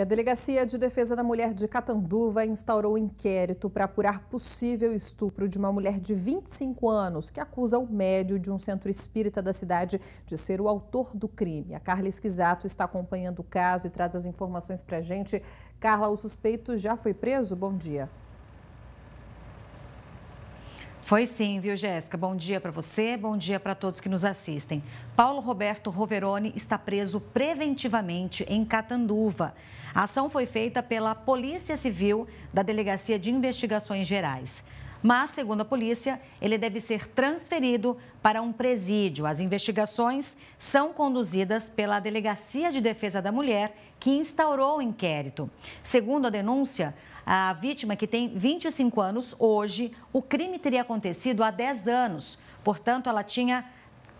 A Delegacia de Defesa da Mulher de Catanduva instaurou inquérito para apurar possível estupro de uma mulher de 25 anos que acusa o médio de um centro espírita da cidade de ser o autor do crime. A Carla Esquisato está acompanhando o caso e traz as informações para a gente. Carla, o suspeito já foi preso? Bom dia. Foi sim, viu, Jéssica? Bom dia para você, bom dia para todos que nos assistem. Paulo Roberto Roveroni está preso preventivamente em Catanduva. A ação foi feita pela Polícia Civil da Delegacia de Investigações Gerais mas, segundo a polícia, ele deve ser transferido para um presídio. As investigações são conduzidas pela Delegacia de Defesa da Mulher, que instaurou o inquérito. Segundo a denúncia, a vítima, que tem 25 anos hoje, o crime teria acontecido há 10 anos. Portanto, ela tinha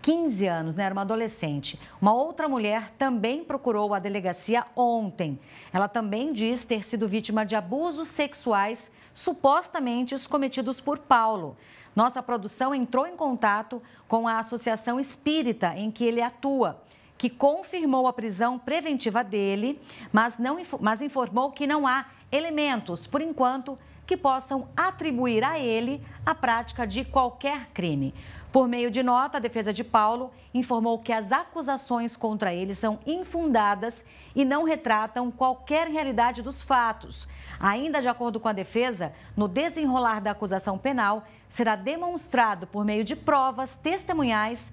15 anos, né? era uma adolescente. Uma outra mulher também procurou a delegacia ontem. Ela também diz ter sido vítima de abusos sexuais supostamente os cometidos por Paulo. Nossa produção entrou em contato com a associação espírita em que ele atua que confirmou a prisão preventiva dele, mas, não, mas informou que não há elementos, por enquanto, que possam atribuir a ele a prática de qualquer crime. Por meio de nota, a defesa de Paulo informou que as acusações contra ele são infundadas e não retratam qualquer realidade dos fatos. Ainda de acordo com a defesa, no desenrolar da acusação penal, será demonstrado por meio de provas testemunhais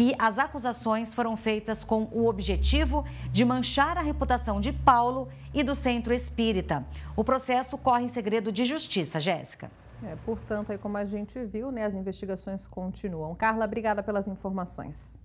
que as acusações foram feitas com o objetivo de manchar a reputação de Paulo e do centro espírita. O processo corre em segredo de justiça, Jéssica. É, portanto, aí como a gente viu, né, as investigações continuam. Carla, obrigada pelas informações.